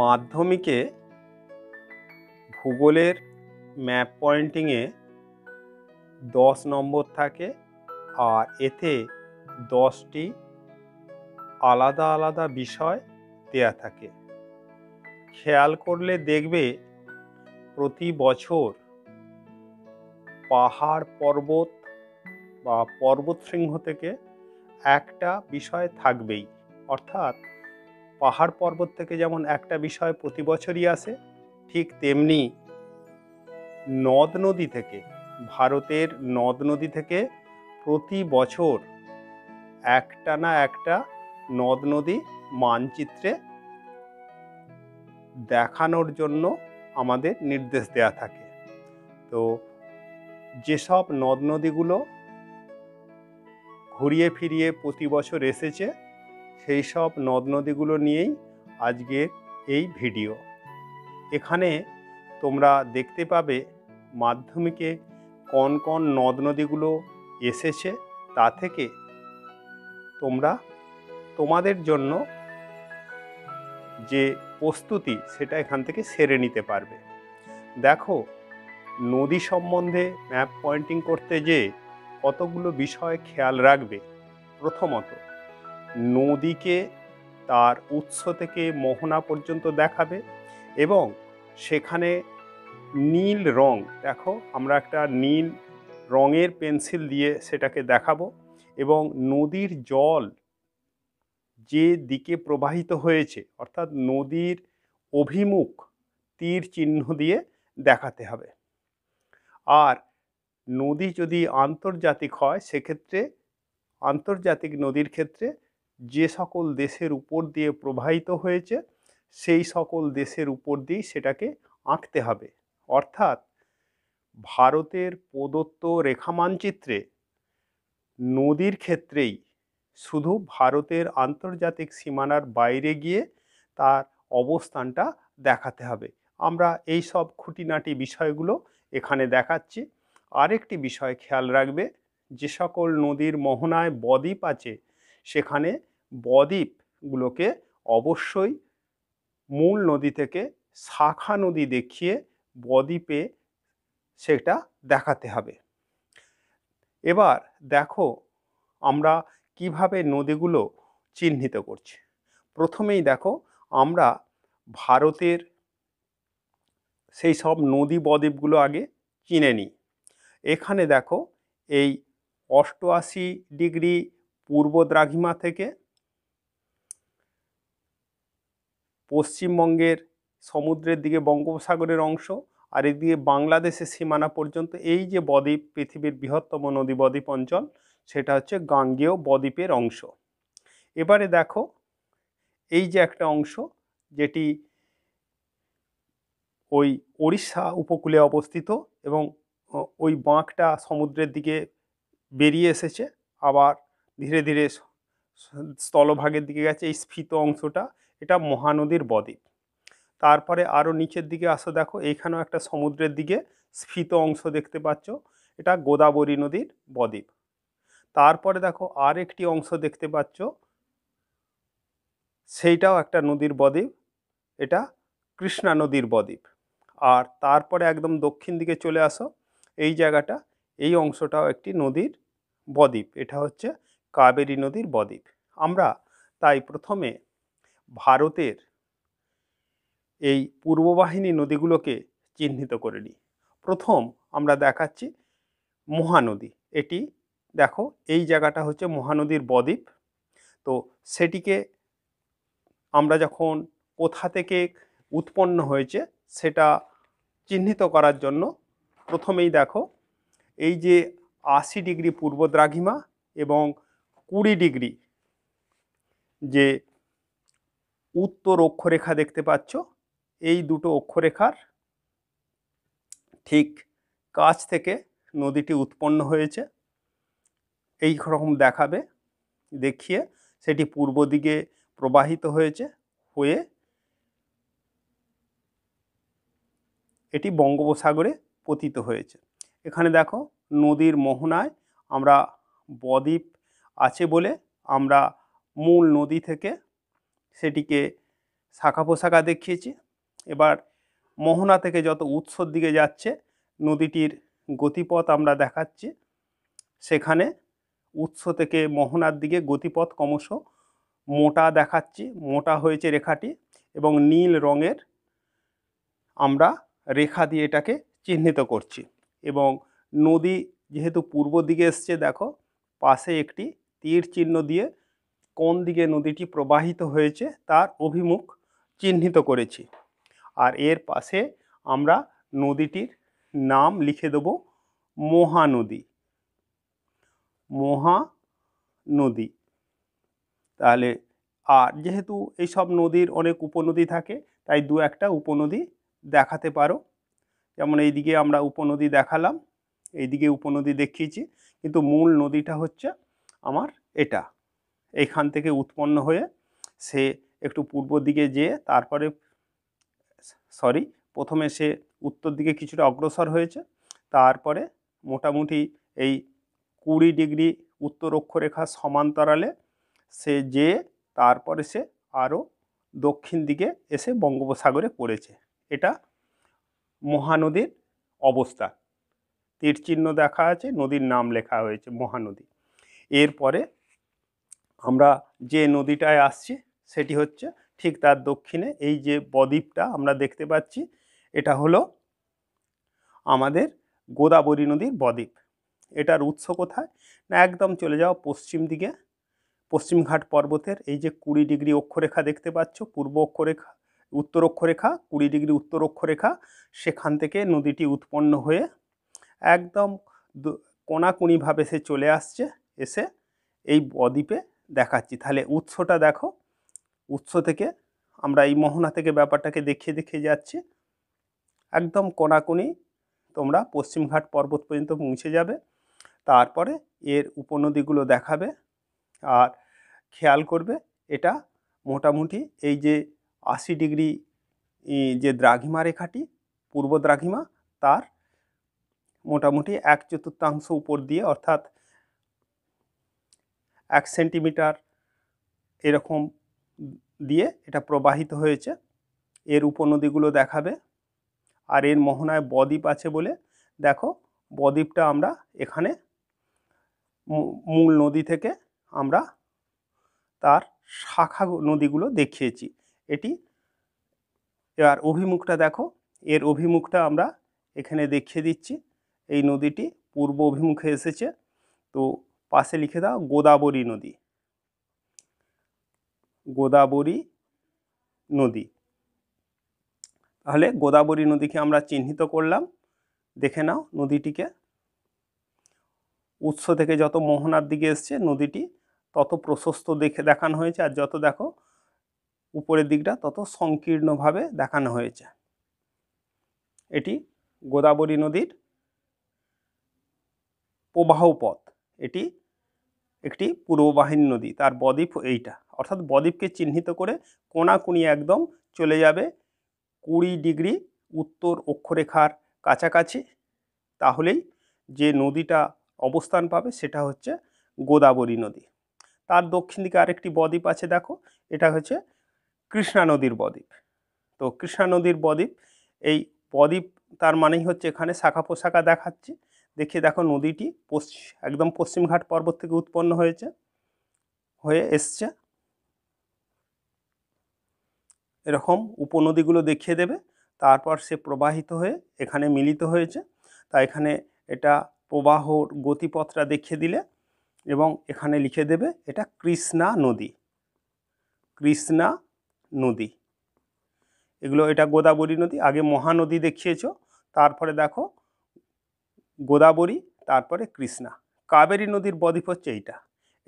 মাধ্যমিকে ভূগোলের ম্যাপ পয়েন্টিংয়ে দশ নম্বর থাকে আর এতে দশটি আলাদা আলাদা বিষয় দেয়া থাকে খেয়াল করলে দেখবে প্রতি বছর পাহাড় পর্বত বা পর্বত থেকে একটা বিষয় থাকবেই অর্থাৎ পাহাড় পর্বত থেকে যেমন একটা বিষয় প্রতি বছরই আসে ঠিক তেমনি নদ নদী থেকে ভারতের নদ নদী থেকে প্রতি বছর একটা না একটা নদ নদী মানচিত্রে দেখানোর জন্য আমাদের নির্দেশ দেয়া থাকে তো যেসব নদ নদীগুলো ঘুরিয়ে ফিরিয়ে প্রতি বছর এসেছে সেই সব নদ নদীগুলো নিয়েই আজকে এই ভিডিও এখানে তোমরা দেখতে পাবে মাধ্যমিকে কোন কোন নদ নদীগুলো এসেছে তা থেকে তোমরা তোমাদের জন্য যে প্রস্তুতি সেটা এখান থেকে সেরে নিতে পারবে দেখো নদী সম্বন্ধে ম্যাপ পয়েন্টিং করতে যে কতগুলো বিষয় খেয়াল রাখবে প্রথমত নদীকে তার উৎস থেকে মোহনা পর্যন্ত দেখাবে এবং সেখানে নীল রং দেখো আমরা একটা নীল রঙের পেন্সিল দিয়ে সেটাকে দেখাবো এবং নদীর জল যে দিকে প্রবাহিত হয়েছে অর্থাৎ নদীর অভিমুখ তীর চিহ্ন দিয়ে দেখাতে হবে আর নদী যদি আন্তর্জাতিক হয় সেক্ষেত্রে আন্তর্জাতিক নদীর ক্ষেত্রে যে সকল দেশের উপর দিয়ে প্রবাহিত হয়েছে সেই সকল দেশের উপর দিয়েই সেটাকে আঁকতে হবে অর্থাৎ ভারতের প্রদত্ত রেখামানচিত্রে নদীর ক্ষেত্রেই শুধু ভারতের আন্তর্জাতিক সীমানার বাইরে গিয়ে তার অবস্থানটা দেখাতে হবে আমরা এই সব খুঁটিনাটি বিষয়গুলো এখানে দেখাচ্ছি আরেকটি বিষয় খেয়াল রাখবে যে সকল নদীর মোহনায় বদ্বীপ আছে সেখানে বদ্বীপগুলোকে অবশ্যই মূল নদী থেকে শাখা নদী দেখিয়ে বদ্বীপে সেটা দেখাতে হবে এবার দেখো আমরা কিভাবে নদীগুলো চিহ্নিত করছি প্রথমেই দেখো আমরা ভারতের সেই সব নদী বদ্বীপগুলো আগে চিনে নিই এখানে দেখো এই অষ্টআশি ডিগ্রি পূর্ব দ্রাঘিমা থেকে পশ্চিমবঙ্গের সমুদ্রের দিকে বঙ্গোপসাগরের অংশ আর এদিকে বাংলাদেশের সীমানা পর্যন্ত এই যে বদ্বীপ পৃথিবীর বৃহত্তম নদী বদ্বীপ অঞ্চল সেটা হচ্ছে গাঙ্গেয় বদ্বীপের অংশ এবারে দেখো এই যে একটা অংশ যেটি ওই ওড়িশা উপকূলে অবস্থিত এবং ওই বাঁকটা সমুদ্রের দিকে বেরিয়ে এসেছে আবার ধীরে ধীরে স্থলভাগের দিকে গেছে এই স্ফীত অংশটা এটা মহানদীর বদ্বীপ তারপরে আরও নিচের দিকে আসো দেখো এইখানেও একটা সমুদ্রের দিকে স্ফীত অংশ দেখতে পাচ্ছ এটা গোদাবরী নদীর বদ্বীপ তারপরে দেখো আর একটি অংশ দেখতে পাচ্ছ সেইটাও একটা নদীর বদ্বীপ এটা কৃষ্ণা নদীর বদ্বীপ আর তারপরে একদম দক্ষিণ দিকে চলে আসো এই জায়গাটা এই অংশটাও একটি নদীর বদ্বীপ এটা হচ্ছে কাবেরী নদীর বদ্বীপ আমরা তাই প্রথমে ভারতের এই পূর্ববাহিনী নদীগুলোকে চিহ্নিত করে নিই প্রথম আমরা দেখাচ্ছি মহানদী এটি দেখো এই জায়গাটা হচ্ছে মহানদীর বদ্বীপ তো সেটিকে আমরা যখন কোথা থেকে উৎপন্ন হয়েছে সেটা চিহ্নিত করার জন্য প্রথমেই দেখো এই যে আশি ডিগ্রি পূর্ব দ্রাঘিমা এবং কুড়ি ডিগ্রি যে উত্তর অক্ষরেখা দেখতে পাচ্ছ এই দুটো অক্ষরেখার ঠিক কাছ থেকে নদীটি উৎপন্ন হয়েছে এই রকম দেখাবে দেখিয়ে সেটি পূর্ব দিকে প্রবাহিত হয়েছে হয়ে এটি বঙ্গোপসাগরে পতিত হয়েছে এখানে দেখো নদীর মোহনায় আমরা বদ্বীপ আছে বলে আমরা মূল নদী থেকে সেটিকে শাখা পোশাখা দেখিয়েছে এবার মোহনা থেকে যত উৎসর দিকে যাচ্ছে নদীটির গতিপথ আমরা দেখাচ্ছি সেখানে উৎস থেকে মোহনার দিকে গতিপথ ক্রমশ মোটা দেখাচ্ছি মোটা হয়েছে রেখাটি এবং নীল রঙের আমরা রেখা দিয়ে এটাকে চিহ্নিত করছি এবং নদী যেহেতু পূর্ব দিকে এসছে দেখো পাশে একটি তীর চিহ্ন দিয়ে কোন দিকে নদীটি প্রবাহিত হয়েছে তার অভিমুখ চিহ্নিত করেছি আর এর পাশে আমরা নদীটির নাম লিখে দেব মহানদী মহা নদী তাহলে আর যেহেতু এইসব নদীর অনেক উপনদী থাকে তাই দু একটা উপনদী দেখাতে পারো যেমন এইদিকে আমরা উপনদী দেখালাম এইদিকে উপনদী দেখিয়েছি কিন্তু মূল নদীটা হচ্ছে আমার এটা এইখান থেকে উৎপন্ন হয়ে সে একটু পূর্ব দিকে যেয়ে তারপরে সরি প্রথমে সে উত্তর দিকে কিছুটা অগ্রসর হয়েছে তারপরে মোটামুটি এই কুড়ি ডিগ্রি উত্তর অক্ষরেখা সমান্তরালে সে যে তারপরে সে আরও দক্ষিণ দিকে এসে বঙ্গোপসাগরে পড়েছে এটা মহানদীর অবস্থা তীর চিহ্ন দেখা আছে নদীর নাম লেখা হয়েছে মহানদী এরপরে আমরা যে নদীটায় আসছি সেটি হচ্ছে ঠিক তার দক্ষিণে এই যে বদ্বীপটা আমরা দেখতে পাচ্ছি এটা হলো আমাদের গোদাবরী নদীর বদ্বীপ এটার উৎস কোথায় না একদম চলে যাওয়া পশ্চিম দিকে পশ্চিমঘাট পর্বতের এই যে কুড়ি ডিগ্রি অক্ষরেখা দেখতে পাচ্ছ পূর্ব অক্ষরেখা উত্তর অক্ষরেখা কুড়ি ডিগ্রি উত্তর অক্ষরেখা সেখান থেকে নদীটি উৎপন্ন হয়ে একদম কোনাকুনিভাবে সে চলে আসছে এসে এই বদ্বীপে দেখাচ্ছি তাহলে উৎসটা দেখো উৎস থেকে আমরা এই মোহনা থেকে ব্যাপারটাকে দেখিয়ে দেখিয়ে যাচ্ছি একদম কোনাকুনি তোমরা পশ্চিমঘাট পর্বত পর্যন্ত পৌঁছে যাবে তারপরে এর উপনদীগুলো দেখাবে আর খেয়াল করবে এটা মোটামুটি এই যে আশি ডিগ্রি যে দ্রাঘিমা রেখাটি পূর্ব দ্রাঘিমা তার মোটামুটি এক চতুর্থাংশ উপর দিয়ে অর্থাৎ এক সেন্টিমিটার এরকম দিয়ে এটা প্রবাহিত হয়েছে এর উপনদীগুলো দেখাবে আর এর মোহনায় বদ্বীপ আছে বলে দেখো বদ্বীপটা আমরা এখানে মূল নদী থেকে আমরা তার শাখা নদীগুলো দেখিয়েছি এটি এবার অভিমুখটা দেখো এর অভিমুখটা আমরা এখানে দেখিয়ে দিচ্ছি এই নদীটি পূর্ব অভিমুখে এসেছে তো পাশে লিখে দাও গোদাবরী নদী গোদাবরী নদী তাহলে গোদাবরী নদীকে আমরা চিহ্নিত করলাম দেখে নাও নদীটিকে উৎস থেকে যত মোহনার দিকে এসছে নদীটি তত প্রশস্ত দেখে দেখানো হয়েছে আর যত দেখো উপরের দিকটা তত সংকীর্ণভাবে দেখানো হয়েছে এটি গোদাবরী নদীর প্রবাহ পথ এটি একটি পূর্ববাহিনী নদী তার বদ্বীপ এইটা অর্থাৎ বদ্বীপকে চিহ্নিত করে কোনাকুনি একদম চলে যাবে কুড়ি ডিগ্রি উত্তর অক্ষরেখার কাছাকাছি তাহলেই যে নদীটা অবস্থান পাবে সেটা হচ্ছে গোদাবরী নদী তার দক্ষিণ দিকে আরেকটি বদ্বীপ আছে দেখো এটা হচ্ছে কৃষ্ণা নদীর বদ্বীপ তো কৃষ্ণা নদীর বদ্বীপ এই বদ্বীপ তার মানেই হচ্ছে এখানে শাখা পোশাখা দেখাচ্ছে দেখে দেখো নদীটি পশ্চিম একদম পশ্চিমঘাট পর্বত থেকে উৎপন্ন হয়েছে হয়ে এসছে এরকম উপনদীগুলো দেখিয়ে দেবে তারপর সে প্রবাহিত হয়ে এখানে মিলিত হয়েছে তা এখানে এটা প্রবাহর গতিপথটা দেখিয়ে দিলে এবং এখানে লিখে দেবে এটা কৃষ্ণা নদী কৃষ্ণা নদী এগুলো এটা গোদাবরী নদী আগে মহানদী দেখিয়েছ তারপরে দেখো গোদাবরী তারপরে কৃষ্ণা কাবেরী নদীর বদ্বীপ হচ্ছে এইটা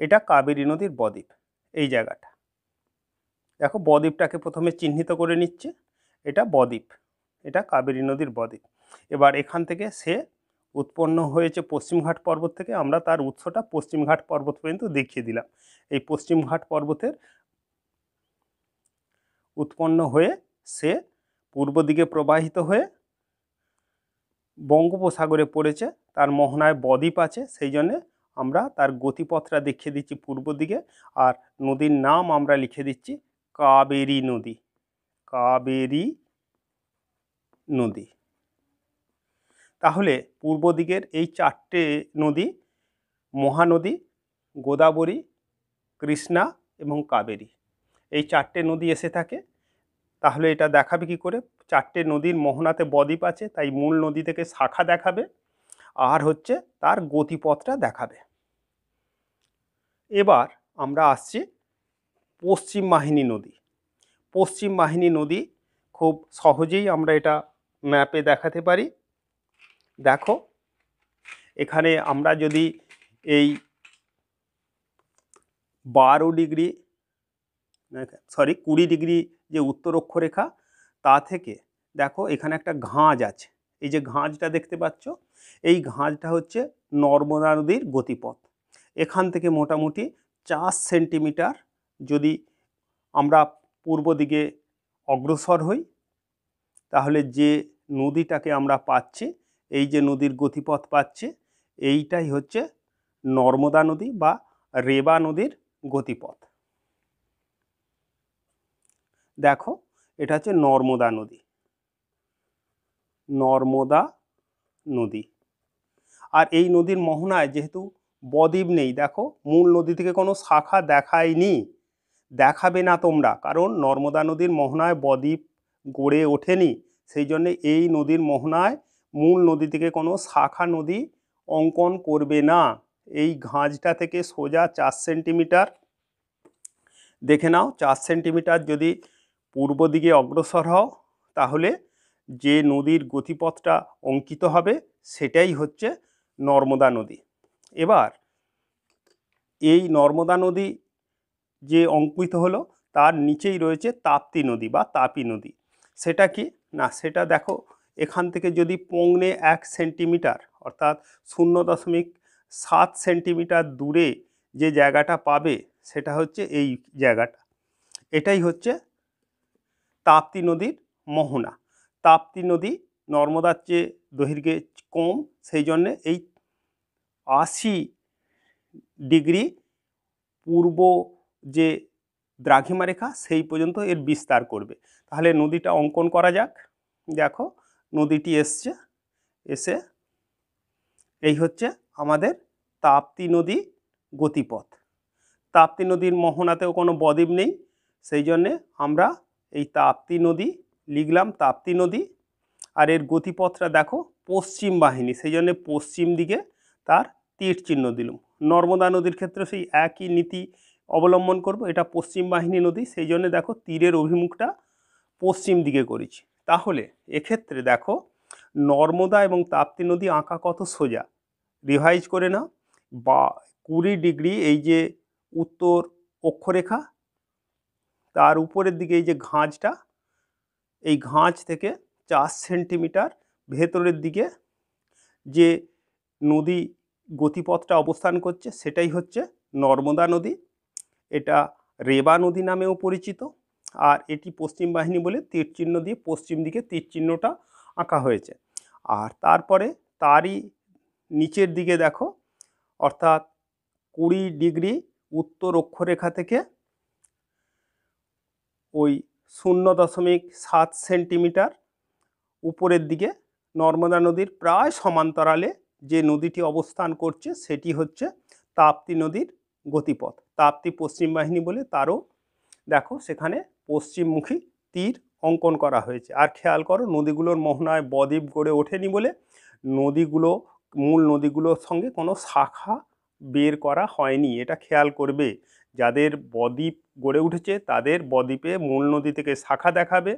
এটা কাবেরী নদীর বদ্বীপ এই জায়গাটা দেখো বদ্বীপটাকে প্রথমে চিহ্নিত করে নিচ্ছে এটা বদ্বীপ এটা কাবেরী নদীর বদ্বীপ এবার এখান থেকে সে উৎপন্ন হয়েছে পশ্চিমঘাট পর্বত থেকে আমরা তার উৎসটা পশ্চিমঘাট পর্বত পর্যন্ত দেখিয়ে দিলাম এই পশ্চিমঘাট পর্বতের উৎপন্ন হয়ে সে পূর্ব দিকে প্রবাহিত হয়ে বঙ্গোপসাগরে পড়েছে তার মোহনায় বদ্বীপ আছে সেই জন্যে আমরা তার গতিপথটা দেখিয়ে দিচ্ছি পূর্ব দিকে আর নদীর নাম আমরা লিখে দিচ্ছি কাবেরী নদী কাবেরী নদী তাহলে পূর্ব দিকের এই চারটে নদী মহানদী গোদাবরী কৃষ্ণা এবং কাবেরী এই চারটে নদী এসে থাকে তাহলে এটা দেখাবে কি করে চারটে নদীর মোহনাতে বদ্বীপ আছে তাই মূল নদী থেকে শাখা দেখাবে আর হচ্ছে তার গতিপথটা দেখাবে এবার আমরা আসছি পশ্চিম মাহিনী নদী পশ্চিম মাহিনী নদী খুব সহজেই আমরা এটা ম্যাপে দেখাতে পারি দেখো এখানে আমরা যদি এই বারো ডিগ্রি সরি কুড়ি ডিগ্রি যে উত্তর অক্ষরেখা তা থেকে দেখো এখানে একটা ঘাঁজ আছে এই যে ঘাঁজটা দেখতে পাচ্ছ এই ঘাঁজটা হচ্ছে নর্মদা নদীর গতিপথ এখান থেকে মোটামুটি চার সেন্টিমিটার যদি আমরা পূর্ব দিকে অগ্রসর হই তাহলে যে নদীটাকে আমরা পাচ্ছি এই যে নদীর গতিপথ পাচ্ছি এইটাই হচ্ছে নর্মদা নদী বা রেবা নদীর গতিপথ দেখো এটা হচ্ছে নর্মদা নদী নর্মদা নদী আর এই নদীর মোহনায় যেহেতু বদ্বীপ নেই দেখো মূল নদী থেকে কোনো শাখা দেখায়নি দেখাবে না তোমরা কারণ নর্মদা নদীর মোহনায় বদ্বীপ গড়ে ওঠেনি সেই জন্য এই নদীর মোহনায় মূল নদী থেকে কোনো শাখা নদী অঙ্কন করবে না এই ঘাঁজটা থেকে সোজা চার সেন্টিমিটার দেখে নাও চার সেন্টিমিটার যদি পূর্ব দিকে অগ্রসর হও তাহলে যে নদীর গতিপথটা অঙ্কিত হবে সেটাই হচ্ছে নর্মদা নদী এবার এই নর্মদা নদী যে অঙ্কিত হলো তার নিচেই রয়েছে তাপ্তি নদী বা তাপি নদী সেটা কি না সেটা দেখো এখান থেকে যদি পৌনে এক সেন্টিমিটার অর্থাৎ শূন্য দশমিক সাত সেন্টিমিটার দূরে যে জায়গাটা পাবে সেটা হচ্ছে এই জায়গাটা এটাই হচ্ছে তাপ্তি নদীর মোহনা তাপ্তি নদী নর্মদার চেয়ে দৈর্ঘ্যে কম সেই জন্যে এই আশি ডিগ্রি পূর্ব যে দ্রাঘিমা রেখা সেই পর্যন্ত এর বিস্তার করবে তাহলে নদীটা অঙ্কন করা যাক দেখো নদীটি এসছে এসে এই হচ্ছে আমাদের তাপ্তি নদী গতিপথ তাপ্তি নদীর মোহনাতেও কোনো বদ্বীপ নেই সেই জন্যে আমরা এই তাপ্তি নদী লিখলাম তাপ্তি নদী আর এর গতিপথটা দেখো পশ্চিম বাহিনী সেই জন্য পশ্চিম দিকে তার তীর চিহ্ন দিলাম নর্মদা নদীর ক্ষেত্রে সেই একই নীতি অবলম্বন করব এটা পশ্চিম বাহিনী নদী সেই জন্য দেখো তীরের অভিমুখটা পশ্চিম দিকে করেছি তাহলে এক্ষেত্রে দেখো নর্মদা এবং তাপ্তি নদী আঁকা কত সোজা রিভাইজ করে না বা কুড়ি ডিগ্রি এই যে উত্তর অক্ষরেখা তার উপরের দিকে এই যে ঘাঁজটা এই ঘাঁজ থেকে চার সেন্টিমিটার ভেতরের দিকে যে নদী গতিপথটা অবস্থান করছে সেটাই হচ্ছে নর্মদা নদী এটা রেবা নদী নামেও পরিচিত আর এটি পশ্চিম বাহিনী বলে তীরচিহ্ন দিয়ে পশ্চিম দিকে তীরচিহ্নটা আঁকা হয়েছে আর তারপরে তারই নিচের দিকে দেখো অর্থাৎ কুড়ি ডিগ্রি উত্তর অক্ষরেখা থেকে ওই শূন্য দশমিক সাত সেন্টিমিটার উপরের দিকে নর্মদা নদীর প্রায় সমান্তরালে যে নদীটি অবস্থান করছে সেটি হচ্ছে তাপ্তি নদীর গতিপথ তাপ্তি পশ্চিম বাহিনী বলে তারও দেখো সেখানে পশ্চিমমুখী তীর অঙ্কন করা হয়েছে আর খেয়াল করো নদীগুলোর মোহনায় বদ্বীপ গড়ে ওঠেনি বলে নদীগুলো মূল নদীগুলোর সঙ্গে কোনো শাখা বের করা হয়নি এটা খেয়াল করবে যাদের বদ্বীপ গড়ে উঠেছে তাদের বদ্বীপে মূল নদী থেকে শাখা দেখাবে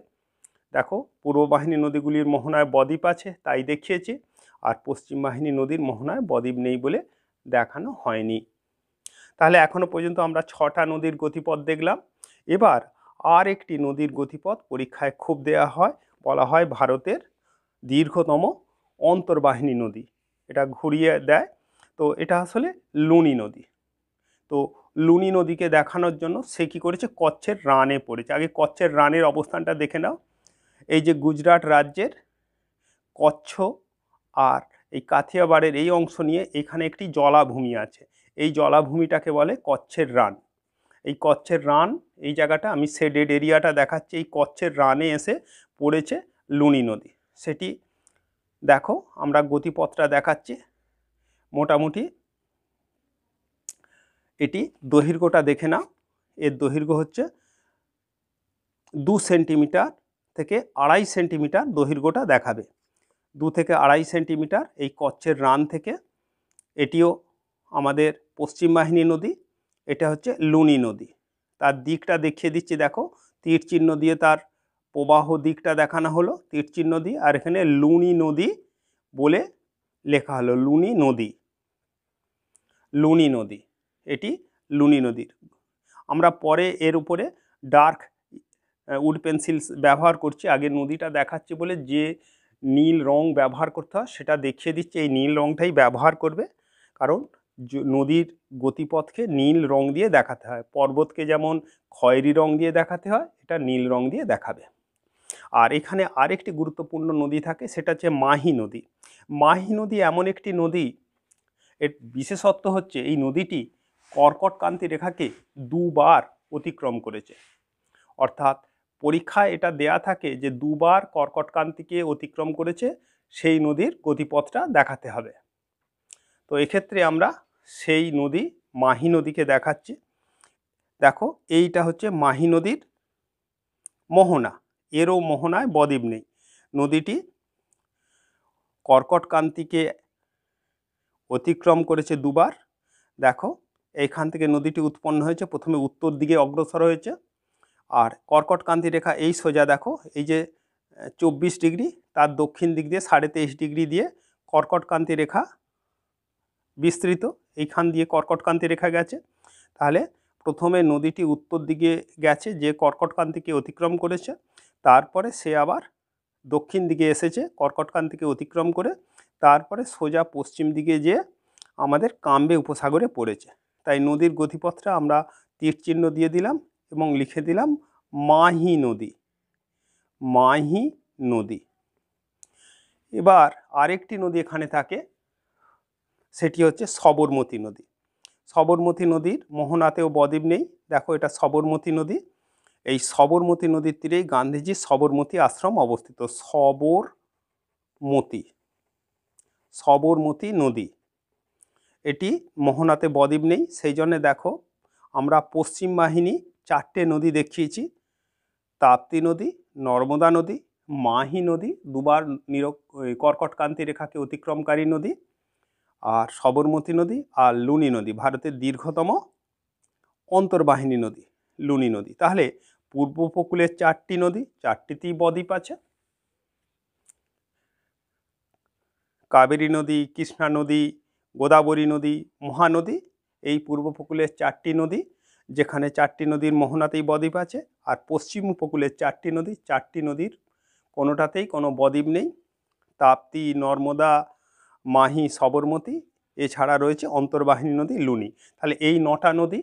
দেখো পূর্ব বাহিনী নদীগুলির মোহনায় বদ্বীপ আছে তাই দেখিয়েছে আর পশ্চিম বাহিনী নদীর মোহনায় বদ্বীপ নেই বলে দেখানো হয়নি তাহলে এখনও পর্যন্ত আমরা ছটা নদীর গতিপথ দেখলাম এবার আর একটি নদীর গতিপথ পরীক্ষায় খুব দেয়া হয় বলা হয় ভারতের দীর্ঘতম অন্তর্বাহিনী নদী এটা ঘুরিয়ে দেয় তো এটা আসলে লুনি নদী তো লুনি নদীকে দেখানোর জন্য সে কী করেছে কচ্ছের রানে পড়েছে আগে কচ্ছের রানের অবস্থানটা দেখে নাও এই যে গুজরাট রাজ্যের কচ্ছ আর এই কাথিয়াবাড়ের এই অংশ নিয়ে এখানে একটি জলাভূমি আছে এই জলাভূমিটাকে বলে কচ্ছের রান এই কচ্ছের রান এই জায়গাটা আমি শেডেড এরিয়াটা দেখাচ্ছি এই কচ্ছের রানে এসে পড়েছে লুনি নদী সেটি দেখো আমরা গতিপথটা দেখাচ্ছি মোটামুটি এটি দৈর্ঘ্যটা দেখে নাও এর দৈর্ঘ্য হচ্ছে দু সেন্টিমিটার থেকে আড়াই সেন্টিমিটার দৈর্ঘ্যটা দেখাবে দু থেকে আড়াই সেন্টিমিটার এই কচ্ছের রান থেকে এটিও আমাদের পশ্চিম বাহিনী নদী এটা হচ্ছে লুনি নদী তার দিকটা দেখিয়ে দিচ্ছি দেখো তীর চিহ্ন দিয়ে তার প্রবাহ দিকটা দেখানো হলো তীর চিহ্ন দিয়ে আর এখানে লুনি নদী বলে লেখা হলো লুনি নদী লুনি নদী এটি লুনি নদীর আমরা পরে এর উপরে ডার্ক উড পেন্সিলস ব্যবহার করছি আগে নদীটা দেখাচ্ছি বলে যে নীল রং ব্যবহার করতে হয় সেটা দেখিয়ে দিচ্ছে এই নীল রংটাই ব্যবহার করবে কারণ নদীর গতিপথকে নীল রং দিয়ে দেখাতে হয় পর্বতকে যেমন খয়েরি রং দিয়ে দেখাতে হয় এটা নীল রং দিয়ে দেখাবে আর এখানে আরেকটি গুরুত্বপূর্ণ নদী থাকে সেটা হচ্ছে মাহি নদী মাহি নদী এমন একটি নদী এর বিশেষত্ব হচ্ছে এই নদীটি কর্কটকান্তি রেখাকে দুবার অতিক্রম করেছে অর্থাৎ পরীক্ষায় এটা দেয়া থাকে যে দুবার কর্কটকান্তিকে অতিক্রম করেছে সেই নদীর গতিপথটা দেখাতে হবে তো এক্ষেত্রে আমরা সেই নদী মাহি নদীকে দেখাচ্ছি দেখো এইটা হচ্ছে মাহি নদীর মোহনা এরও মোহনায় বদ্বীপ নেই নদীটি কর্কটকান্তিকে অতিক্রম করেছে দুবার দেখো এইখান থেকে নদীটি উৎপন্ন হয়েছে প্রথমে উত্তর দিকে অগ্রসর হয়েছে আর কর্কটকান্তি রেখা এই সোজা দেখো এই যে চব্বিশ ডিগ্রি তার দক্ষিণ দিক দিয়ে সাড়ে তেইশ ডিগ্রি দিয়ে কর্কটকান্তি রেখা বিস্তৃত এইখান দিয়ে কর্কটকান্তি রেখা গেছে তাহলে প্রথমে নদীটি উত্তর দিকে গেছে যে কর্কটকান্তিকে অতিক্রম করেছে তারপরে সে আবার দক্ষিণ দিকে এসেছে কর্কটকান্তিকে অতিক্রম করে তারপরে সোজা পশ্চিম দিকে যেয়ে আমাদের কাম্বে উপসাগরে পড়েছে তাই নদীর গতিপথে আমরা তীর চিহ্ন দিয়ে দিলাম এবং লিখে দিলাম মাহি নদী মাহি নদী এবার আরেকটি নদী এখানে থাকে সেটি হচ্ছে সবরমতী নদী সবরমতী নদীর মোহনাতেও বদ্বীপ নেই দেখো এটা সবরমতী নদী এই সবরমতী নদীর তীরেই গান্ধীজির সবরমতী আশ্রম অবস্থিত সবরমতী সবরমতী নদী এটি মোহনাতে বদ্বীপ নেই সেই জন্যে দেখো আমরা পশ্চিম বাহিনী চারটে নদী দেখিয়েছি তাপ্তি নদী নর্মদা নদী মাহি নদী দুবার নির কর্কটকান্তি রেখাকে অতিক্রমকারী নদী আর সবরমতী নদী আর লুনি নদী ভারতের দীর্ঘতম অন্তর্বাহিনী নদী লুনি নদী তাহলে পূর্ব উপকূলের চারটি নদী চারটিতেই বদ্বীপ আছে কাবেরী নদী কৃষ্ণা নদী গোদাবরী নদী মহানদী এই পূর্ব উপকূলের চারটি নদী যেখানে চারটি নদীর মোহনাতেই বদ্বীপ আছে আর পশ্চিম উপকূলের চারটি নদী চারটি নদীর কোনোটাতেই কোনো বদ্বীপ নেই তাপ্তি নর্মদা মাহি সবরমতী এছাড়া রয়েছে অন্তর্বাহিনী নদী লুনি তাহলে এই নটা নদী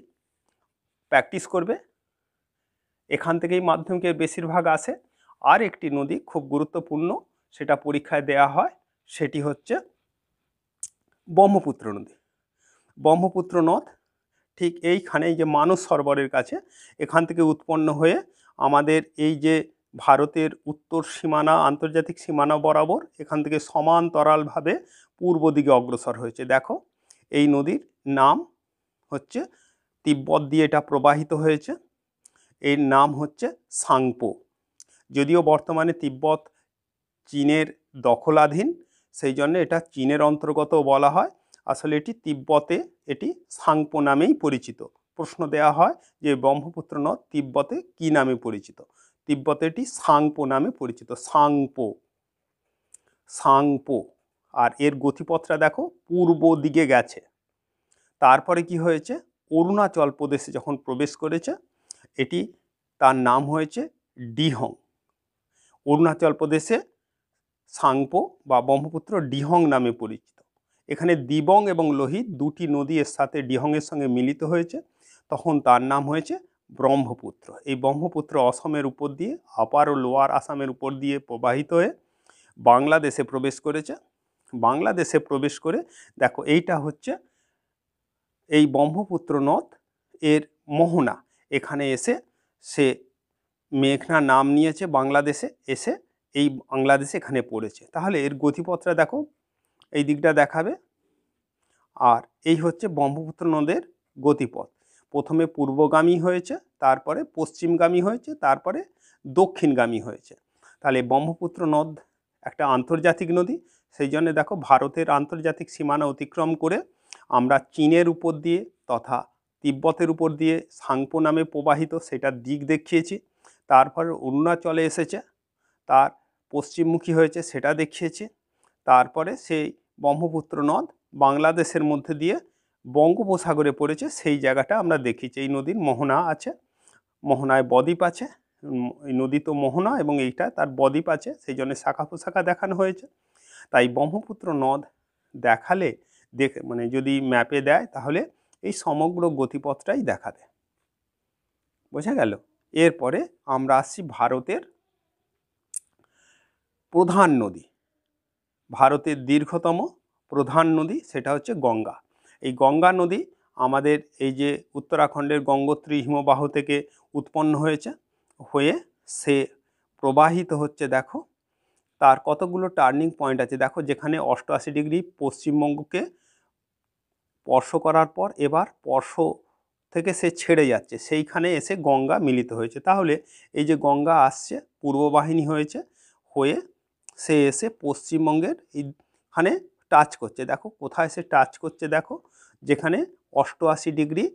প্র্যাকটিস করবে এখান থেকেই মাধ্যমিকের বেশিরভাগ আসে আর একটি নদী খুব গুরুত্বপূর্ণ সেটা পরীক্ষায় দেয়া হয় সেটি হচ্ছে ব্রহ্মপুত্র নদী ব্রহ্মপুত্র নদ ঠিক এইখানেই যে মানস সরোবরের কাছে এখান থেকে উৎপন্ন হয়ে আমাদের এই যে ভারতের উত্তর সীমানা আন্তর্জাতিক সীমানা বরাবর এখান থেকে সমান্তরালভাবে পূর্ব দিকে অগ্রসর হয়েছে দেখো এই নদীর নাম হচ্ছে তিব্বত দিয়ে এটা প্রবাহিত হয়েছে এর নাম হচ্ছে সাংপো যদিও বর্তমানে তিব্বত চীনের দখলাধীন সেই জন্য এটা চীনের অন্তর্গত বলা হয় আসলে এটি তিব্বতে এটি সাংপো নামেই পরিচিত প্রশ্ন দেয়া হয় যে ব্রহ্মপুত্র নদ তিব্বতে কি নামে পরিচিত তিব্বতে এটি সাংপো নামে পরিচিত সাংপো সাংপো আর এর গতিপথটা দেখো পূর্ব দিকে গেছে তারপরে কি হয়েছে অরুণাচল প্রদেশে যখন প্রবেশ করেছে এটি তার নাম হয়েছে ডিহং অরুণাচল প্রদেশে সাংপো বা ব্রহ্মপুত্র ডিহং নামে পরিচিত এখানে দিবং এবং লোহিত দুটি নদী এর সাথে ডিহংয়ের সঙ্গে মিলিত হয়েছে তখন তার নাম হয়েছে ব্রহ্মপুত্র এই ব্রহ্মপুত্র অসমের উপর দিয়ে আপার ও লোয়ার আসামের উপর দিয়ে প্রবাহিত হয়ে বাংলাদেশে প্রবেশ করেছে বাংলাদেশে প্রবেশ করে দেখো এইটা হচ্ছে এই ব্রহ্মপুত্র নদ এর মোহনা এখানে এসে সে মেঘনা নাম নিয়েছে বাংলাদেশে এসে এই বাংলাদেশ এখানে পড়েছে তাহলে এর গতিপথটা দেখো এই দিকটা দেখাবে আর এই হচ্ছে ব্রহ্মপুত্র নদের গতিপথ প্রথমে পূর্বগামী হয়েছে তারপরে পশ্চিমগামী হয়েছে তারপরে দক্ষিণগামী হয়েছে তাহলে ব্রহ্মপুত্র নদ একটা আন্তর্জাতিক নদী সেই জন্য দেখো ভারতের আন্তর্জাতিক সীমানা অতিক্রম করে আমরা চীনের উপর দিয়ে তথা তিব্বতের উপর দিয়ে সাংপো নামে প্রবাহিত সেটার দিক দেখিয়েছি তারপরে অরুণাচলে এসেছে তার পশ্চিমমুখী হয়েছে সেটা দেখিয়েছে তারপরে সেই ব্রহ্মপুত্র নদ বাংলাদেশের মধ্যে দিয়ে বঙ্গোপসাগরে পড়েছে সেই জায়গাটা আমরা দেখিয়েছি এই নদীর মোহনা আছে মোহনায় বদ্বীপ আছে এই নদী তো মোহনা এবং এইটা তার বদ্বীপ আছে সেই জন্য শাখা পোশাখা দেখানো হয়েছে তাই ব্রহ্মপুত্র নদ দেখালে দেখে মানে যদি ম্যাপে দেয় তাহলে এই সমগ্র গতিপথটাই দেখা দেয় বোঝা গেল এরপরে আমরা আসছি ভারতের প্রধান নদী ভারতের দীর্ঘতম প্রধান নদী সেটা হচ্ছে গঙ্গা এই গঙ্গা নদী আমাদের এই যে উত্তরাখণ্ডের গঙ্গোত্রী হিমবাহ থেকে উৎপন্ন হয়েছে হয়ে সে প্রবাহিত হচ্ছে দেখো তার কতগুলো টার্নিং পয়েন্ট আছে দেখো যেখানে অষ্টআশি ডিগ্রি পশ্চিমবঙ্গকে স্পর্শ করার পর এবার স্পর্শ থেকে সে ছেড়ে যাচ্ছে সেইখানে এসে গঙ্গা মিলিত হয়েছে তাহলে এই যে গঙ্গা আসছে পূর্ব বাহিনী হয়েছে হয়ে সে এসে পশ্চিমবঙ্গের এইখানে টাচ করছে দেখো কোথায় সে টাচ করছে দেখো যেখানে অষ্টআশি ডিগ্রি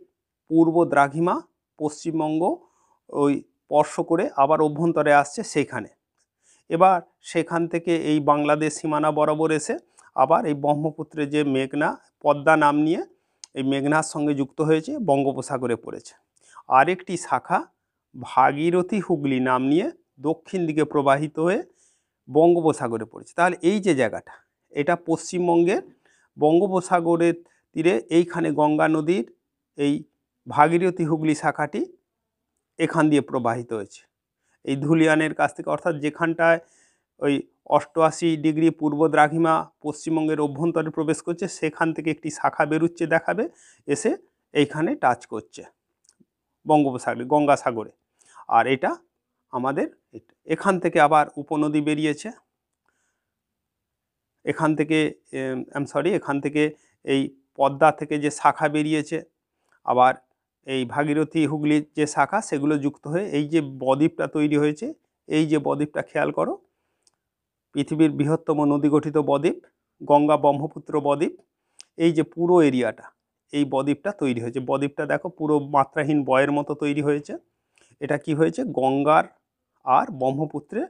পূর্ব দ্রাঘিমা পশ্চিমবঙ্গ ওই স্পর্শ করে আবার অভ্যন্তরে আসছে সেইখানে এবার সেখান থেকে এই বাংলাদেশ সীমানা বরাবর এসে আবার এই ব্রহ্মপুত্রে যে মেঘনা পদ্মা নাম নিয়ে এই মেঘনার সঙ্গে যুক্ত হয়েছে বঙ্গোপসাগরে পড়েছে আরেকটি শাখা ভাগীরথী হুগলি নাম নিয়ে দক্ষিণ দিকে প্রবাহিত হয়ে বঙ্গোপসাগরে পড়েছে তাহলে এই যে জায়গাটা এটা পশ্চিমবঙ্গের বঙ্গোপসাগরের তীরে এইখানে গঙ্গা নদীর এই ভাগীরথী হুগলি শাখাটি এখান দিয়ে প্রবাহিত হয়েছে এই ধুলিয়ানের কাছ থেকে অর্থাৎ যেখানটায় ওই অষ্টআশি ডিগ্রি পূর্ব দ্রাঘিমা পশ্চিমবঙ্গের অভ্যন্তরে প্রবেশ করছে সেখান থেকে একটি শাখা বেরুচ্ছে দেখাবে এসে এইখানে টাচ করছে বঙ্গোপসাগরে গঙ্গাসাগরে আর এটা আমাদের এখান থেকে আবার উপনদী বেরিয়েছে এখান থেকে আম সরি এখান থেকে এই পদ্মা থেকে যে শাখা বেরিয়েছে আবার এই ভাগীরথী হুগলির যে শাখা সেগুলো যুক্ত হয়ে এই যে বদ্বীপটা তৈরি হয়েছে এই যে বদ্বীপটা খেয়াল করো পৃথিবীর বৃহত্তম নদী গঠিত বদ্বীপ গঙ্গা ব্রহ্মপুত্র বদ্বীপ এই যে পুরো এরিয়াটা এই বদ্বীপটা তৈরি হয়েছে বদ্বীপটা দেখো পুরো মাত্রাহীন বয়ের মতো তৈরি হয়েছে এটা কি হয়েছে গঙ্গার আর ব্রহ্মপুত্রে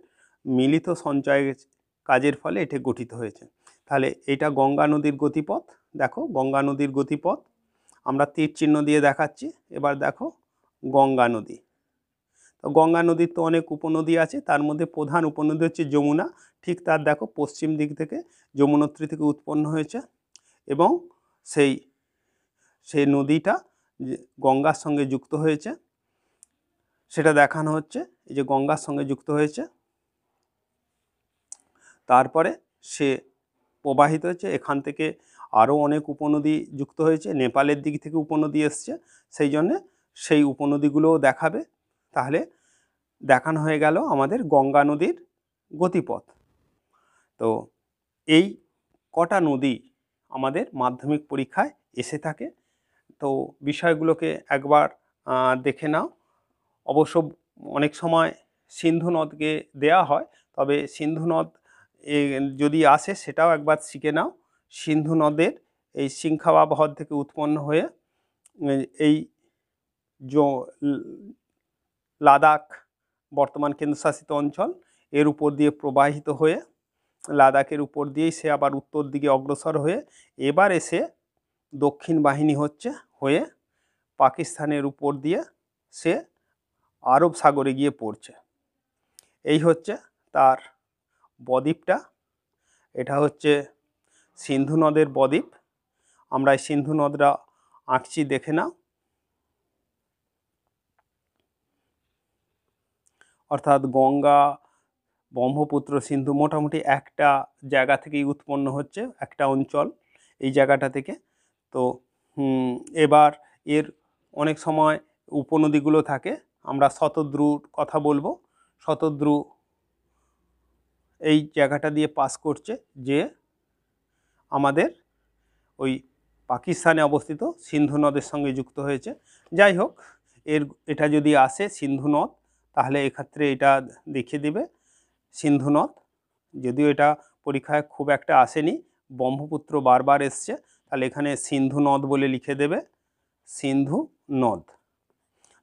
মিলিত সঞ্চয় কাজের ফলে এটি গঠিত হয়েছে তাহলে এটা গঙ্গা নদীর গতিপথ দেখো গঙ্গা নদীর গতিপথ আমরা তীর চিহ্ন দিয়ে দেখাচ্ছি এবার দেখো গঙ্গা নদী তো গঙ্গা নদীর তো অনেক উপনদী আছে তার মধ্যে প্রধান উপনদী হচ্ছে যমুনা ঠিক তার দেখো পশ্চিম দিক থেকে যমুনত্রী থেকে উৎপন্ন হয়েছে এবং সেই সেই নদীটা গঙ্গার সঙ্গে যুক্ত হয়েছে সেটা দেখানো হচ্ছে এই যে গঙ্গার সঙ্গে যুক্ত হয়েছে তারপরে সে প্রবাহিত হয়েছে এখান থেকে আরও অনেক উপনদী যুক্ত হয়েছে নেপালের দিক থেকে উপনদী এসছে সেই জন্যে সেই উপনদীগুলোও দেখাবে তাহলে দেখানো হয়ে গেল আমাদের গঙ্গা নদীর গতিপথ তো এই কটা নদী আমাদের মাধ্যমিক পরীক্ষায় এসে থাকে তো বিষয়গুলোকে একবার দেখে নাও অবশ্য অনেক সময় সিন্ধু নদকে দেয়া হয় তবে সিন্ধু নদ যদি আসে সেটাও একবার শিখে নাও সিন্ধু নদের এই শৃঙ্খাবা বহর থেকে উৎপন্ন হয়ে এই লাদাখ বর্তমান কেন্দ্রশাসিত অঞ্চল এর উপর দিয়ে প্রবাহিত হয়ে লাদাখের উপর দিয়েই সে আবার উত্তর দিকে অগ্রসর হয়ে এবার এসে দক্ষিণ বাহিনী হচ্ছে হয়ে পাকিস্তানের উপর দিয়ে সে আরব সাগরে গিয়ে পড়ছে এই হচ্ছে তার বদ্বীপটা এটা হচ্ছে সিন্ধু নদের বদ্বীপ আমরা এই সিন্ধু নদরা আঁকছি দেখে নাও অর্থাৎ গঙ্গা ব্রহ্মপুত্র সিন্ধু মোটামুটি একটা জায়গা থেকেই উৎপন্ন হচ্ছে একটা অঞ্চল এই জায়গাটা থেকে তো এবার এর অনেক সময় উপনদীগুলো থাকে আমরা শতদ্রুর কথা বলবো শতদ্রু এই জায়গাটা দিয়ে পাস করছে যে আমাদের ওই পাকিস্তানে অবস্থিত সিন্ধু নদের সঙ্গে যুক্ত হয়েছে যাই হোক এর এটা যদি আসে সিন্ধু নদ তাহলে এক্ষেত্রে এটা দেখিয়ে দিবে সিন্ধু নদ যদিও এটা পরীক্ষায় খুব একটা আসেনি ব্রহ্মপুত্র বারবার এসছে তাহলে এখানে সিন্ধু নদ বলে লিখে দেবে সিন্ধু নদ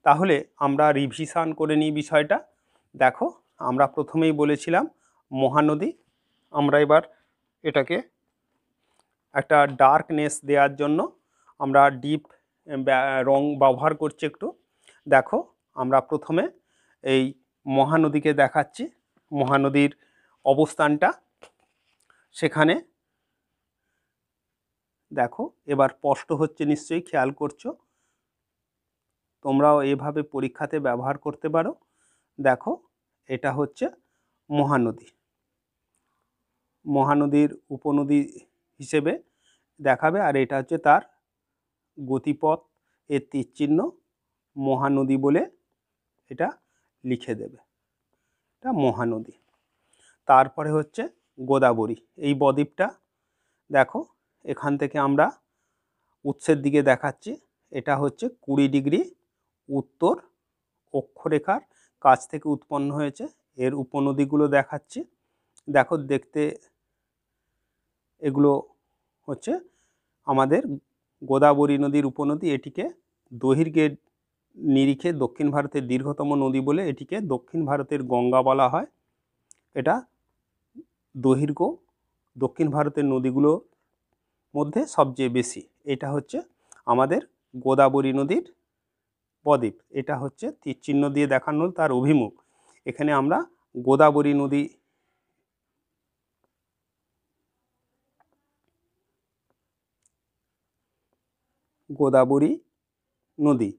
তাহলে আমরা রিভিশান করে নিই বিষয়টা দেখো আমরা প্রথমেই বলেছিলাম মহানদী আমরা এবার এটাকে একটা ডার্কনেস দেওয়ার জন্য আমরা ডিপ রং ব্যবহার করছি একটু দেখো আমরা প্রথমে এই মহানদীকে দেখাচ্ছি মহানদীর অবস্থানটা সেখানে দেখো এবার স্পষ্ট হচ্ছে নিশ্চয়ই খেয়াল করছো তোমরাও এভাবে পরীক্ষাতে ব্যবহার করতে পারো দেখো এটা হচ্ছে মহানদী মহানদীর উপনদী হিসেবে দেখাবে আর এটা হচ্ছে তার গতিপথ এর তীরচিহ্ন মহানদী বলে এটা লিখে দেবে এটা মহানদী তারপরে হচ্ছে গোদাবরী এই বদ্বীপটা দেখো এখান থেকে আমরা উৎসের দিকে দেখাচ্ছি এটা হচ্ছে কুড়ি ডিগ্রি উত্তর অক্ষরেখার কাছ থেকে উৎপন্ন হয়েছে এর উপনদীগুলো দেখাচ্ছি দেখো দেখতে এগুলো হচ্ছে আমাদের গোদাবরী নদীর উপনদী এটিকে দৈর্ঘ্যের নিরিখে দক্ষিণ ভারতের দীর্ঘতম নদী বলে এটিকে দক্ষিণ ভারতের গঙ্গা বলা হয় এটা দৈর্ঘ্য দক্ষিণ ভারতের নদীগুলোর মধ্যে সবচেয়ে বেশি এটা হচ্ছে আমাদের গোদাবরী নদীর বদ্বীপ এটা হচ্ছে চিহ্ন দিয়ে দেখানো তার অভিমুখ এখানে আমরা গোদাবরী নদী গোদাবরী নদী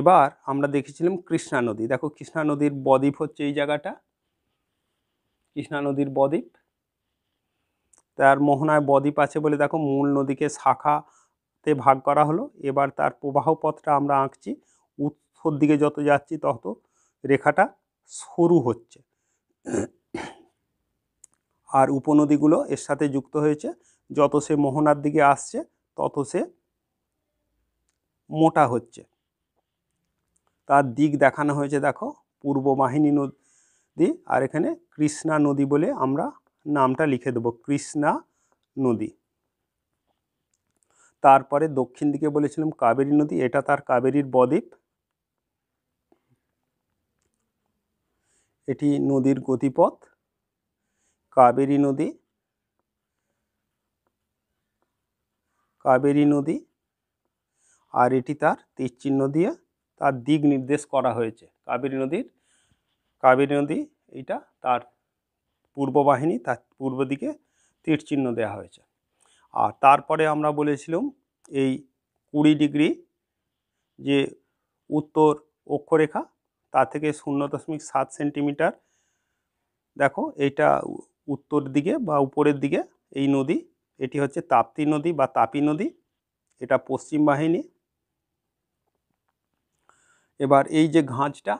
এবার আমরা দেখেছিলাম কৃষ্ণা নদী দেখো কৃষ্ণা নদীর বদ্বীপ হচ্ছে এই জায়গাটা কৃষ্ণা নদীর বদ্বীপ তার মোহনায় বদ্বীপ আছে বলে দেখো মূল নদীকে শাখা তে ভাগ করা হলো এবার তার প্রবাহ পথটা আমরা আঁকছি উৎসর দিকে যত যাচ্ছি তত রেখাটা সরু হচ্ছে আর উপনদীগুলো এর সাথে যুক্ত হয়েছে যত সে মোহনার দিকে আসছে তত সে মোটা হচ্ছে তার দিক দেখানো হয়েছে দেখো পূর্ব বাহিনী নদী আর এখানে কৃষ্ণা নদী বলে আমরা নামটা লিখে দেবো কৃষ্ণা নদী তারপরে দক্ষিণ দিকে বলেছিলাম কাবেরী নদী এটা তার কাবেরীর বদ্বীপ এটি নদীর গতিপথ কাবেরী নদী কাবেরী নদী আর এটি তার তীরচিহ্ন দিয়ে তার দিক নির্দেশ করা হয়েছে কাবেরী নদীর কাবেরী নদী এটা তার পূর্ব বাহিনী তার পূর্ব দিকে তীরচিহ্ন দেওয়া হয়েছে আর তারপরে আমরা বলেছিলাম এই কুড়ি ডিগ্রি যে উত্তর অক্ষরেখা তা থেকে শূন্য দশমিক সাত সেন্টিমিটার দেখো এটা উত্তর দিকে বা উপরের দিকে এই নদী এটি হচ্ছে তাপ্তি নদী বা তাপি নদী এটা পশ্চিম বাহিনী এবার এই যে ঘাঁজটা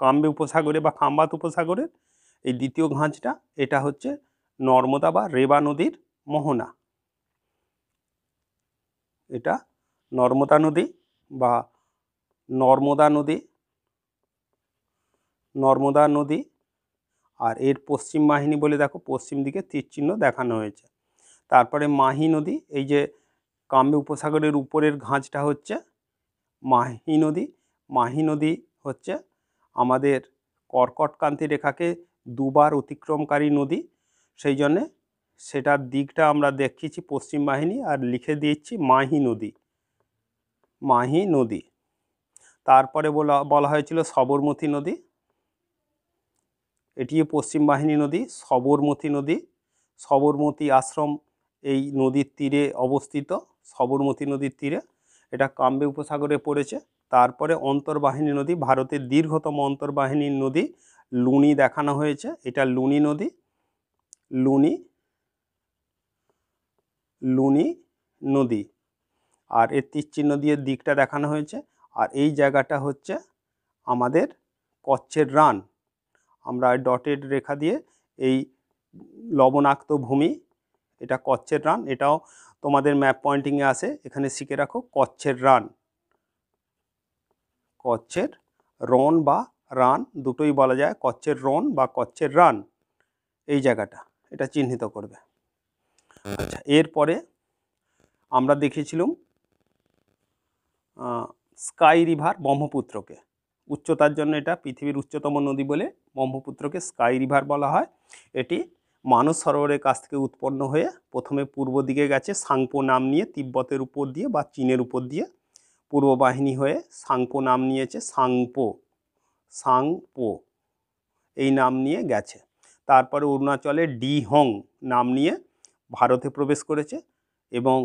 কাম্বে উপসাগরে বা খাম্বাত উপসাগরের এই দ্বিতীয় ঘাঁজটা এটা হচ্ছে নর্মদা বা রেবা নদীর মোহনা এটা নর্মদা নদী বা নর্মদা নদী নর্মদা নদী আর এর পশ্চিম বাহিনী বলে দেখো পশ্চিম দিকে তীরচিহ্ন দেখানো হয়েছে তারপরে মাহি নদী এই যে কাম্বে উপসাগরের উপরের ঘাঁজটা হচ্ছে মাহি নদী মাহি নদী হচ্ছে আমাদের কর্কটকান্তি রেখাকে দুবার অতিক্রমকারী নদী সেই জন্যে সেটার দিকটা আমরা দেখিয়েছি পশ্চিম বাহিনী আর লিখে দিয়েছি মাহি নদী মাহি নদী তারপরে বলা বলা হয়েছিল সবরমতী নদী এটি পশ্চিম বাহিনী নদী সবরমতী নদী সবরমতী আশ্রম এই নদীর তীরে অবস্থিত সবরমতী নদীর তীরে এটা কাম্বে উপসাগরে পড়েছে তারপরে অন্তর্বাহিনী নদী ভারতের দীর্ঘতম অন্তর্বাহিনীর নদী লুনি দেখানো হয়েছে এটা লুনি নদী লুনি লুনি নদী আর এর তীরচিহ্ন দিয়ে দিকটা দেখানো হয়েছে আর এই জায়গাটা হচ্ছে আমাদের কচ্ছের রান আমরা ডটেড রেখা দিয়ে এই লবণাক্ত ভূমি এটা কচ্ছের রান এটাও তোমাদের ম্যাপ পয়েন্টিংয়ে আছে এখানে শিখে রাখো কচ্ছের রান কচ্ছের রন বা রান দুটোই বলা যায় কচ্ছের রন বা কচ্ছের রান এই জায়গাটা এটা চিহ্নিত করবে আচ্ছা এরপরে আমরা দেখেছিলাম স্কাই রিভার ব্রহ্মপুত্রকে উচ্চতার জন্য এটা পৃথিবীর উচ্চতম নদী বলে ব্রহ্মপুত্রকে স্কাই রিভার বলা হয় এটি মানস সরোবরের কাছ থেকে উৎপন্ন হয়ে প্রথমে পূর্ব দিকে গেছে সাংপো নাম নিয়ে তিব্বতের উপর দিয়ে বা চীনের উপর দিয়ে পূর্ব বাহিনী হয়ে সাংপো নাম নিয়েছে সাংপো সাংপো এই নাম নিয়ে গেছে তারপরে অরুণাচলে ডিহং নাম নিয়ে ভারতে প্রবেশ করেছে এবং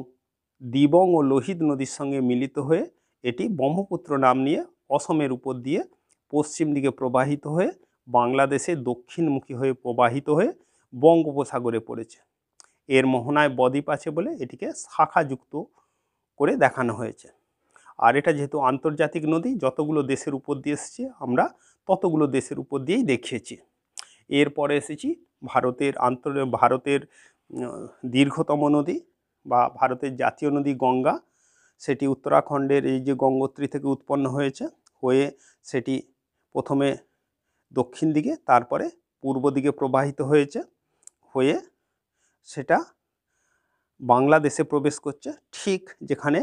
দিবং ও লোহিত নদীর সঙ্গে মিলিত হয়ে এটি ব্রহ্মপুত্র নাম নিয়ে অসমের উপর দিয়ে পশ্চিম দিকে প্রবাহিত হয়ে বাংলাদেশে দক্ষিণমুখী হয়ে প্রবাহিত হয়ে বঙ্গোপসাগরে পড়েছে এর মোহনায় বদ্বীপ আছে বলে এটিকে শাখাযুক্ত করে দেখানো হয়েছে আর এটা যেহেতু আন্তর্জাতিক নদী যতগুলো দেশের উপর দিয়ে এসেছে আমরা ততগুলো দেশের উপর দিয়েই দেখিয়েছি এরপরে এসেছি ভারতের আন্তর ভারতের দীর্ঘতম নদী বা ভারতের জাতীয় নদী গঙ্গা সেটি উত্তরাখণ্ডের এই যে গঙ্গোত্রী থেকে উৎপন্ন হয়েছে হয়ে সেটি প্রথমে দক্ষিণ দিকে তারপরে পূর্ব দিকে প্রবাহিত হয়েছে হয়ে সেটা বাংলাদেশে প্রবেশ করছে ঠিক যেখানে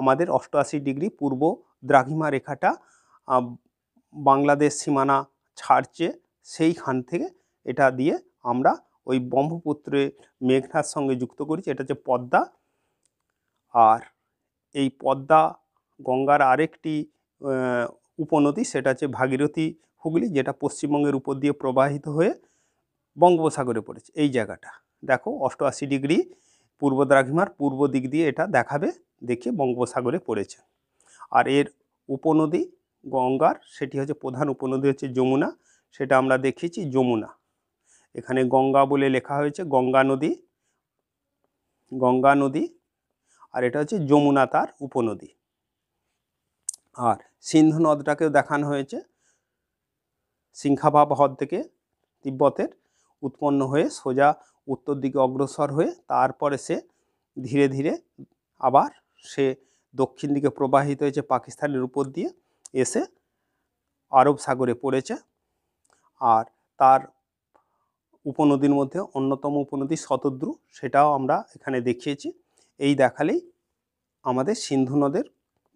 আমাদের অষ্টআশি ডিগ্রি পূর্ব দ্রাঘিমা রেখাটা বাংলাদেশ সীমানা ছাড়ছে সেইখান থেকে এটা দিয়ে আমরা ওই ব্রহ্মপুত্রে মেঘনার সঙ্গে যুক্ত করেছে এটা হচ্ছে পদ্মা আর এই পদ্মা গঙ্গার আরেকটি উপনদী সেটা হচ্ছে ভাগীরথী হুগলি যেটা পশ্চিমবঙ্গের উপর দিয়ে প্রবাহিত হয়ে বঙ্গোপসাগরে পড়েছে এই জায়গাটা দেখো অষ্টআশি ডিগ্রি পূর্ব দ্রাঘিমার পূর্ব দিক দিয়ে এটা দেখাবে দেখে বঙ্গোপসাগরে পড়েছে আর এর উপনদী গঙ্গার সেটি হচ্ছে প্রধান উপনদী হচ্ছে যমুনা সেটা আমরা দেখেছি যমুনা এখানে গঙ্গা বলে লেখা হয়েছে গঙ্গা নদী গঙ্গা নদী আর এটা হচ্ছে যমুনা তার উপনদী আর সিন্ধু নদটাকেও দেখানো হয়েছে সিংখাভাব হ্রদ থেকে তিব্বতের উৎপন্ন হয়ে সোজা উত্তর দিকে অগ্রসর হয়ে তারপরে সে ধীরে ধীরে আবার সে দক্ষিণ দিকে প্রবাহিত হয়েছে পাকিস্তানের উপর দিয়ে এসে আরব সাগরে পড়েছে আর তার উপনদীর মধ্যে অন্যতম উপনদী শতদ্রু সেটাও আমরা এখানে দেখিয়েছি এই দেখালেই আমাদের সিন্ধু নদের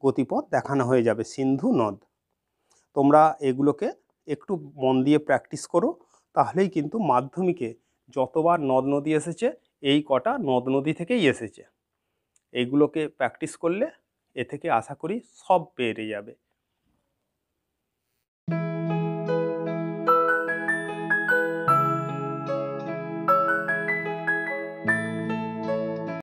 গতিপথ দেখানো হয়ে যাবে সিন্ধু নদ তোমরা এগুলোকে একটু মন দিয়ে প্র্যাকটিস করো তাহলেই কিন্তু মাধ্যমিকে যতবার নদ নদী এসেছে এই কটা নদ নদী থেকেই এসেছে এইগুলোকে প্র্যাকটিস করলে এ থেকে আশা করি সব পেরে যাবে